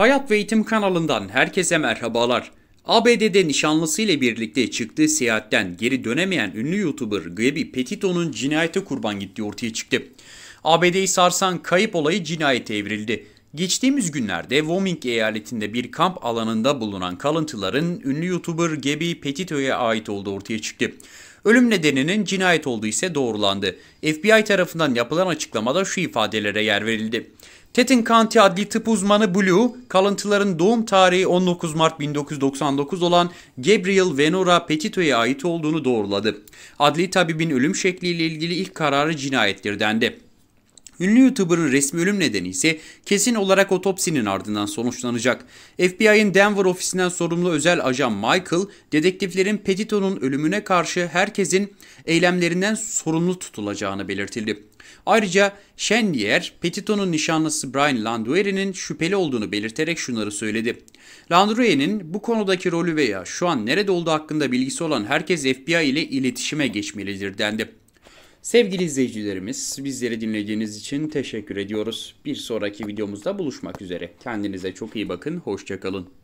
Hayat ve Eğitim kanalından herkese merhabalar. ABD'de nişanlısıyla birlikte çıktığı seyahatten geri dönemeyen ünlü YouTuber Gabby Petito'nun cinayete kurban gittiği ortaya çıktı. ABD'yi sarsan kayıp olayı cinayete evrildi. Geçtiğimiz günlerde Wyoming eyaletinde bir kamp alanında bulunan kalıntıların ünlü YouTuber Gabby Petito'ya ait olduğu ortaya çıktı. Ölüm nedeninin cinayet olduğu ise doğrulandı. FBI tarafından yapılan açıklamada şu ifadelere yer verildi. Tetin Kanti adli tıp uzmanı Blue, kalıntıların doğum tarihi 19 Mart 1999 olan Gabriel Venora Petito'ya ait olduğunu doğruladı. Adli tabibin ölüm şekliyle ilgili ilk kararı cinayettir dendi. Ünlü YouTuber'ın resmi ölüm nedeni ise kesin olarak otopsinin ardından sonuçlanacak. FBI'ın Denver ofisinden sorumlu özel ajan Michael, dedektiflerin Petito'nun ölümüne karşı herkesin eylemlerinden sorumlu tutulacağını belirtildi. Ayrıca Chennier, Petito'nun nişanlısı Brian Landueri'nin şüpheli olduğunu belirterek şunları söyledi. Landueri'nin bu konudaki rolü veya şu an nerede olduğu hakkında bilgisi olan herkes FBI ile iletişime geçmelidir dendi. Sevgili izleyicilerimiz, bizleri dinlediğiniz için teşekkür ediyoruz. Bir sonraki videomuzda buluşmak üzere. Kendinize çok iyi bakın, hoşçakalın.